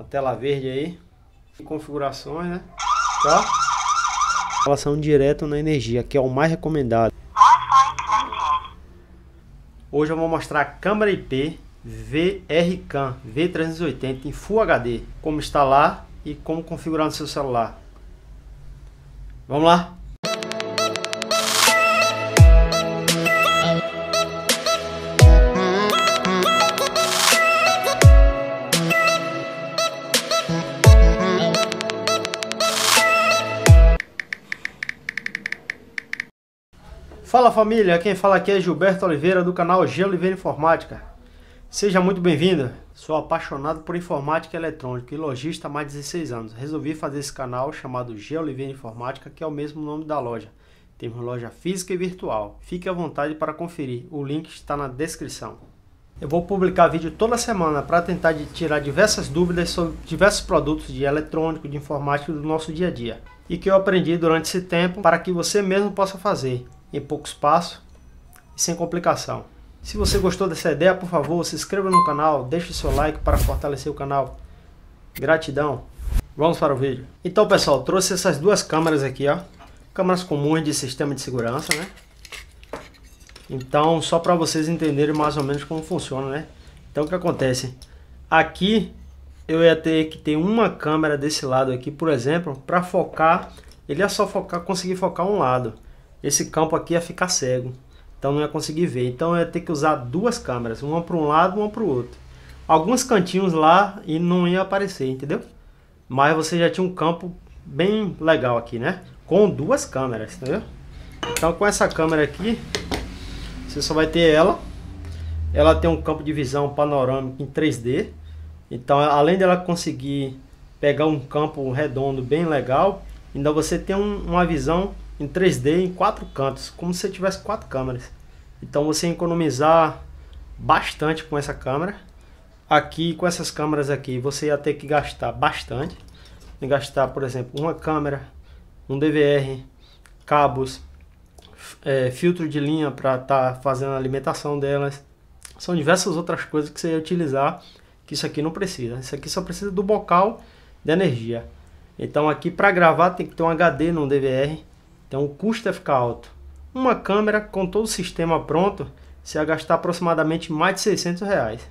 a tela verde aí. Configurações, né? Tá? Relação direto na energia, que é o mais recomendado. Hoje eu vou mostrar a câmera IP VRCAM V380 em Full HD, como instalar e como configurar no seu celular. Vamos lá? Fala família, quem fala aqui é Gilberto Oliveira do canal G Oliveira Informática. Seja muito bem-vindo. Sou apaixonado por informática eletrônica e lojista há mais de 16 anos. Resolvi fazer esse canal chamado G Oliveira Informática, que é o mesmo nome da loja. Temos loja física e virtual. Fique à vontade para conferir. O link está na descrição. Eu vou publicar vídeo toda semana para tentar tirar diversas dúvidas sobre diversos produtos de eletrônico, de informática do nosso dia a dia e que eu aprendi durante esse tempo para que você mesmo possa fazer em pouco espaço e sem complicação. Se você gostou dessa ideia, por favor, se inscreva no canal, deixe seu like para fortalecer o canal. Gratidão. Vamos para o vídeo. Então, pessoal, trouxe essas duas câmeras aqui, ó. Câmeras comuns de sistema de segurança, né? Então, só para vocês entenderem mais ou menos como funciona, né? Então, o que acontece? Aqui, eu ia ter que ter uma câmera desse lado aqui, por exemplo, para focar. Ele ia é só focar, conseguir focar um lado esse campo aqui ia ficar cego. Então não ia conseguir ver. Então eu ia ter que usar duas câmeras, uma para um lado uma para o outro. Alguns cantinhos lá e não ia aparecer, entendeu? Mas você já tinha um campo bem legal aqui, né? Com duas câmeras, entendeu? Então com essa câmera aqui, você só vai ter ela. Ela tem um campo de visão panorâmico em 3D. Então além dela conseguir pegar um campo redondo bem legal, ainda você tem um, uma visão em 3D em quatro cantos, como se tivesse quatro câmeras. Então você economizar bastante com essa câmera. Aqui com essas câmeras aqui você ia ter que gastar bastante. E gastar, por exemplo, uma câmera, um DVR, cabos, é, filtro de linha para estar tá fazendo a alimentação delas. São diversas outras coisas que você ia utilizar que isso aqui não precisa. Isso aqui só precisa do bocal de energia. Então aqui para gravar tem que ter um HD num DVR então o custo vai é ficar alto. Uma câmera com todo o sistema pronto, você vai gastar aproximadamente mais de 600 reais.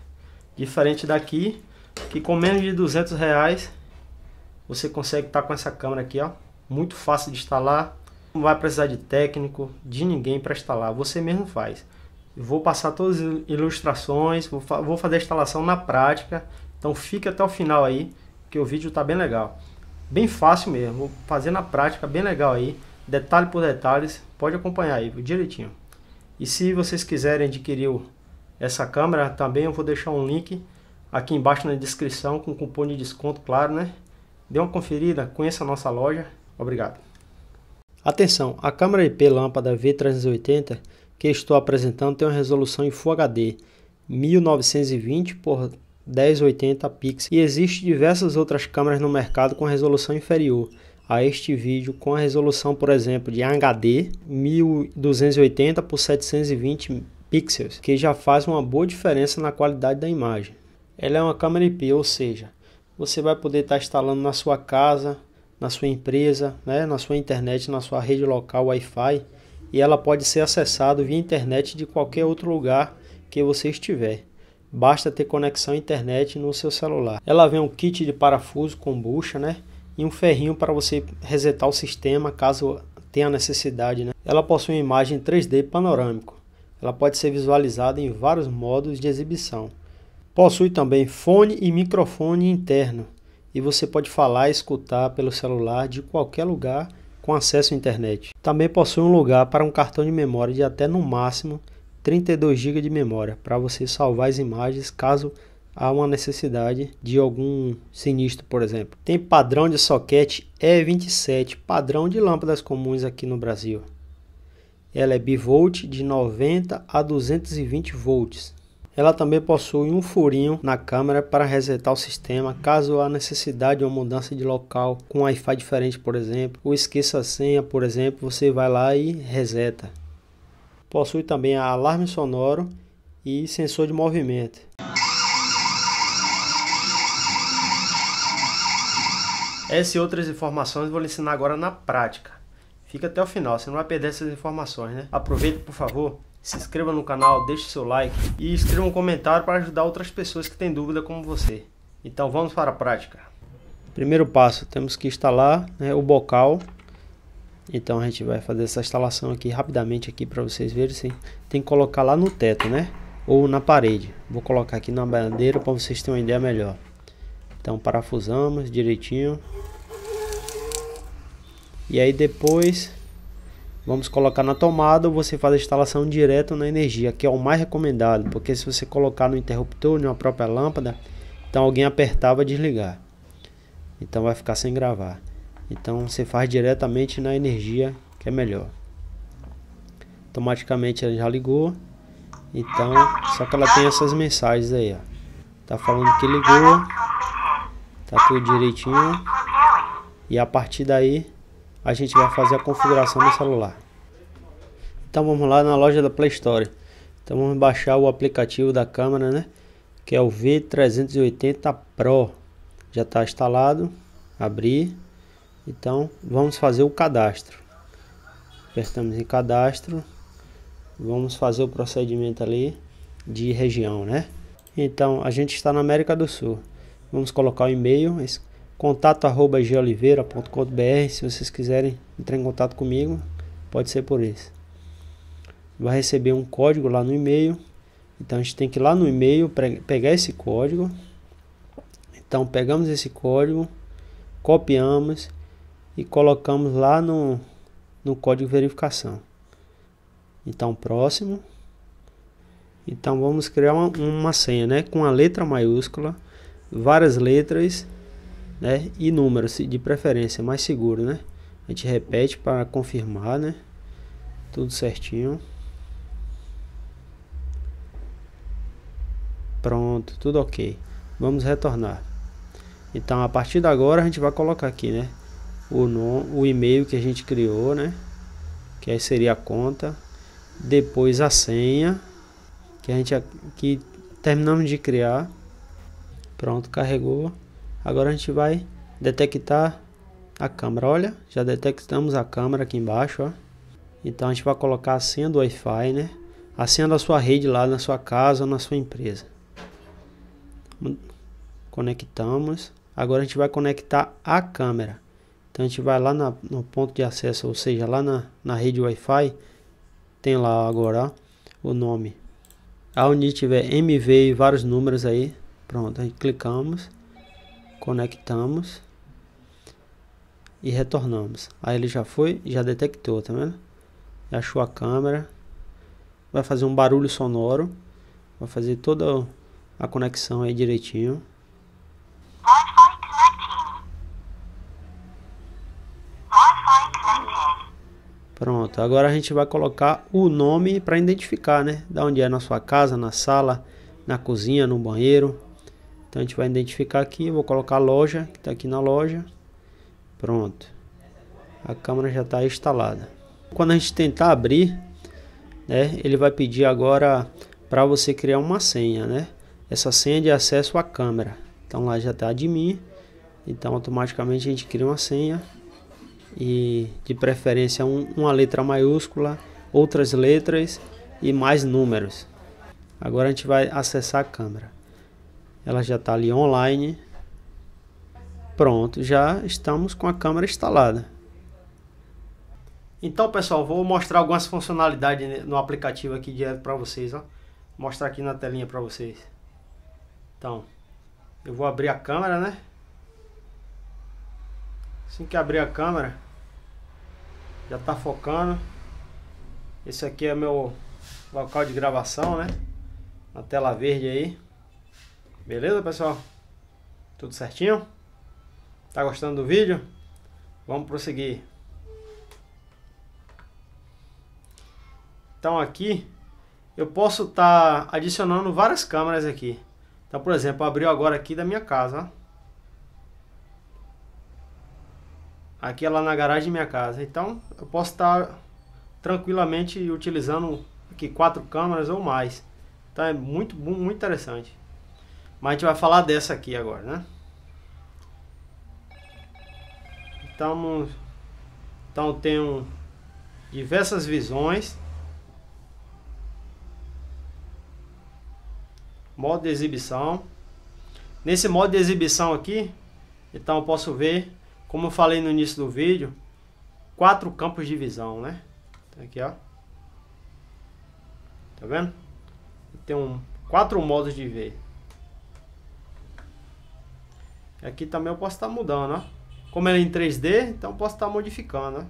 Diferente daqui, que com menos de 200 reais, você consegue estar com essa câmera aqui, ó. Muito fácil de instalar, não vai precisar de técnico, de ninguém para instalar, você mesmo faz. Eu vou passar todas as ilustrações, vou, fa vou fazer a instalação na prática, então fique até o final aí, que o vídeo está bem legal. Bem fácil mesmo, vou fazer na prática, bem legal aí detalhe por detalhes, pode acompanhar aí direitinho. E se vocês quiserem adquirir essa câmera, também eu vou deixar um link aqui embaixo na descrição com cupom de desconto, claro, né? Dê uma conferida, conheça a nossa loja. Obrigado. Atenção, a câmera IP lâmpada V380 que estou apresentando tem uma resolução em Full HD 1920 por 1080 pixels e existe diversas outras câmeras no mercado com resolução inferior, a este vídeo com a resolução, por exemplo, de HD 1280 por 720 pixels, que já faz uma boa diferença na qualidade da imagem. Ela é uma câmera IP, ou seja, você vai poder estar instalando na sua casa, na sua empresa, né, na sua internet, na sua rede local Wi-Fi, e ela pode ser acessada via internet de qualquer outro lugar que você estiver. Basta ter conexão internet no seu celular. Ela vem um kit de parafuso com bucha, né? e um ferrinho para você resetar o sistema caso tenha necessidade. Né? Ela possui uma imagem 3D panorâmico. Ela pode ser visualizada em vários modos de exibição. Possui também fone e microfone interno e você pode falar e escutar pelo celular de qualquer lugar com acesso à internet. Também possui um lugar para um cartão de memória de até no máximo 32 GB de memória para você salvar as imagens caso há uma necessidade de algum sinistro, por exemplo. Tem padrão de soquete E27, padrão de lâmpadas comuns aqui no Brasil. Ela é bivolt de 90 a 220 volts. Ela também possui um furinho na câmera para resetar o sistema caso há necessidade de uma mudança de local com Wi-Fi diferente, por exemplo, ou esqueça a senha, por exemplo, você vai lá e reseta. Possui também alarme sonoro e sensor de movimento. Essas e outras informações vou lhe ensinar agora na prática. Fica até o final, você não vai perder essas informações, né? Aproveite, por favor, se inscreva no canal, deixe seu like e escreva um comentário para ajudar outras pessoas que têm dúvida como você. Então vamos para a prática. Primeiro passo, temos que instalar né, o bocal. Então a gente vai fazer essa instalação aqui rapidamente aqui para vocês verem. Sim. Tem que colocar lá no teto, né? Ou na parede. Vou colocar aqui na bandeira para vocês terem uma ideia melhor. Então parafusamos direitinho. E aí depois vamos colocar na tomada ou você faz a instalação direto na energia, que é o mais recomendado, porque se você colocar no interruptor, na própria lâmpada, então alguém apertava desligar. Então vai ficar sem gravar. Então você faz diretamente na energia, que é melhor. Automaticamente ela já ligou. Então, só que ela tem essas mensagens aí, ó. Tá falando que ligou. Tá tudo direitinho. E a partir daí a gente vai fazer a configuração do celular. Então vamos lá na loja da Play Store. Então vamos baixar o aplicativo da câmera, né? Que é o V380 Pro. Já está instalado. Abrir. Então vamos fazer o cadastro. Apertamos em cadastro. Vamos fazer o procedimento ali de região, né? Então a gente está na América do Sul. Vamos colocar o e-mail. Esse contato@goliveira.com.br, se vocês quiserem entrar em contato comigo, pode ser por esse. Vai receber um código lá no e-mail. Então a gente tem que ir lá no e-mail pegar esse código. Então pegamos esse código, copiamos e colocamos lá no, no código de verificação. Então próximo. Então vamos criar uma, uma senha, né, com a letra maiúscula, várias letras né? E número, de preferência, mais seguro, né? A gente repete para confirmar, né? Tudo certinho. Pronto, tudo ok. Vamos retornar. Então, a partir de agora, a gente vai colocar aqui, né? O, nome, o e-mail que a gente criou, né? Que aí seria a conta. Depois a senha, que a gente que terminamos de criar. Pronto, carregou. Agora a gente vai detectar a câmera. Olha, já detectamos a câmera aqui embaixo, ó. Então a gente vai colocar a senha do Wi-Fi, né? A senha da sua rede lá na sua casa ou na sua empresa. Hum, conectamos. Agora a gente vai conectar a câmera. Então a gente vai lá na, no ponto de acesso, ou seja, lá na, na rede Wi-Fi. Tem lá agora ó, o nome. Aonde tiver MV e vários números aí. Pronto, clicamos conectamos e retornamos. Aí ele já foi, já detectou, tá vendo? Achou a câmera, vai fazer um barulho sonoro, vai fazer toda a conexão aí direitinho. Pronto, agora a gente vai colocar o nome para identificar, né? Da onde é na sua casa, na sala, na cozinha, no banheiro. Então a gente vai identificar aqui, eu vou colocar a loja, que está aqui na loja. Pronto. A câmera já está instalada. Quando a gente tentar abrir, né, ele vai pedir agora para você criar uma senha, né? Essa senha de acesso à câmera. Então lá já está admin. Então automaticamente a gente cria uma senha e de preferência um, uma letra maiúscula, outras letras e mais números. Agora a gente vai acessar a câmera. Ela já está ali online. Pronto, já estamos com a câmera instalada. Então, pessoal, vou mostrar algumas funcionalidades no aplicativo aqui direto para vocês, ó. Vou mostrar aqui na telinha para vocês. Então, eu vou abrir a câmera, né? Assim que abrir a câmera, já está focando. Esse aqui é meu local de gravação, né? Na tela verde aí. Beleza, pessoal? Tudo certinho? Tá gostando do vídeo? Vamos prosseguir. Então aqui eu posso estar tá adicionando várias câmeras aqui. Então, por exemplo, abriu agora aqui da minha casa. Aqui é lá na garagem da minha casa. Então, eu posso estar tá tranquilamente utilizando aqui quatro câmeras ou mais. Então, é muito, muito interessante. Mas a gente vai falar dessa aqui agora, né? Então, então tenho diversas visões. Modo de exibição. Nesse modo de exibição aqui, então eu posso ver, como eu falei no início do vídeo, quatro campos de visão, né? Aqui, ó. Tá vendo? Tem um, quatro modos de ver. Aqui também eu posso estar tá mudando, ó. Como ele é em 3D, então posso estar tá modificando, ó.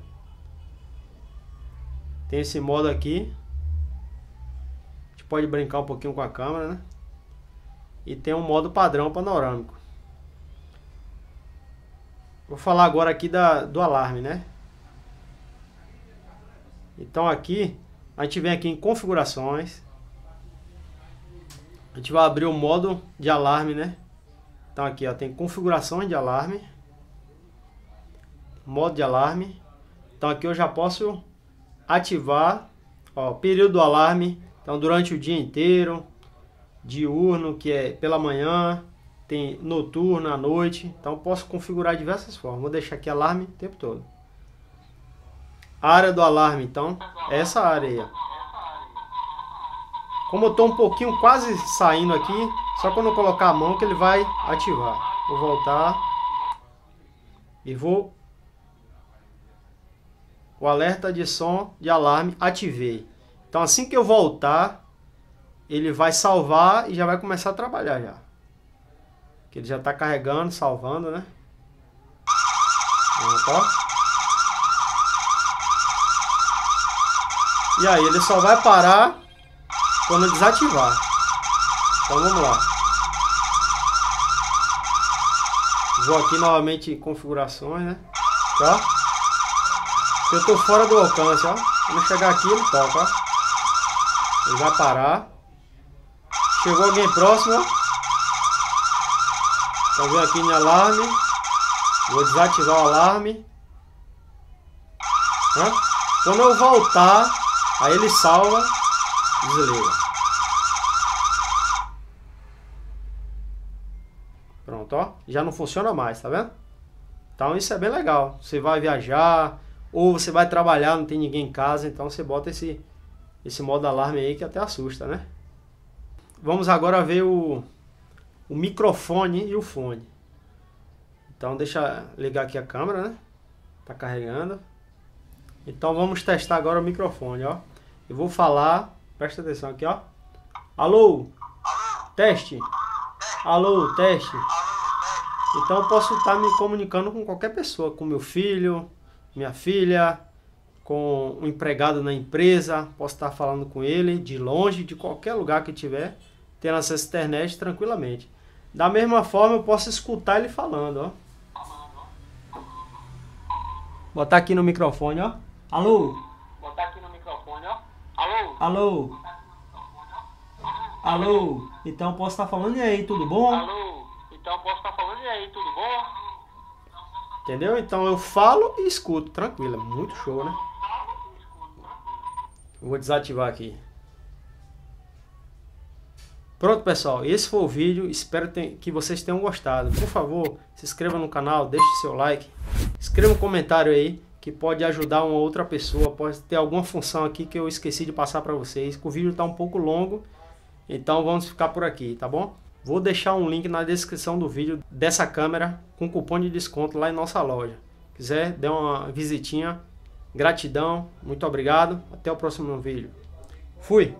Tem esse modo aqui. A gente pode brincar um pouquinho com a câmera, né? E tem um modo padrão panorâmico. Vou falar agora aqui da, do alarme, né? Então aqui, a gente vem aqui em configurações. A gente vai abrir o modo de alarme, né? Então aqui ó, tem configuração de alarme, modo de alarme. Então aqui eu já posso ativar ó, período do alarme, então durante o dia inteiro, diurno, que é pela manhã, tem noturno, à noite. Então posso configurar diversas formas. Vou deixar aqui alarme o tempo todo. área do alarme, então, essa área aí. Ó. Como eu estou um pouquinho quase saindo aqui, só quando eu colocar a mão que ele vai ativar. Vou voltar e vou... O alerta de som de alarme ativei. Então assim que eu voltar, ele vai salvar e já vai começar a trabalhar já. Que ele já está carregando, salvando, né? Opa. E aí ele só vai parar quando desativar. Então vamos lá. Vou aqui novamente em configurações, né? Tá? Eu tô fora do alcance, ó. Quando chegar aqui ele toca, Ele vai parar. Chegou alguém próximo, ó. Tá vendo aqui em alarme. Vou desativar o alarme. Hã? Quando eu voltar, aí ele salva. Desliga. Pronto, ó. Já não funciona mais, tá vendo? Então isso é bem legal. Você vai viajar ou você vai trabalhar, não tem ninguém em casa, então você bota esse esse modo alarme aí que até assusta, né? Vamos agora ver o, o microfone e o fone. Então deixa ligar aqui a câmera, né? Tá carregando. Então vamos testar agora o microfone, ó. Eu vou falar Presta atenção aqui, ó. Alô? Teste? Alô, teste? Então eu posso estar tá me comunicando com qualquer pessoa, com meu filho, minha filha, com um empregado na empresa, posso estar tá falando com ele de longe, de qualquer lugar que tiver, tendo acesso à internet tranquilamente. Da mesma forma, eu posso escutar ele falando, ó. Botar aqui no microfone, ó. Alô? Botar aqui no Alô? Alô? Então posso estar tá falando e aí, tudo bom? Alô? Então posso estar tá falando e aí, tudo bom? Entendeu? Então eu falo e escuto, tranquilo. É muito show, né? Vou desativar aqui. Pronto, pessoal. Esse foi o vídeo. Espero que vocês tenham gostado. Por favor, se inscreva no canal, deixe seu like, escreva um comentário aí que pode ajudar uma outra pessoa, pode ter alguma função aqui que eu esqueci de passar para vocês. O vídeo está um pouco longo, então vamos ficar por aqui, tá bom? Vou deixar um link na descrição do vídeo dessa câmera com cupom de desconto lá em nossa loja. Quiser, dê uma visitinha. Gratidão, muito obrigado. Até o próximo vídeo. Fui!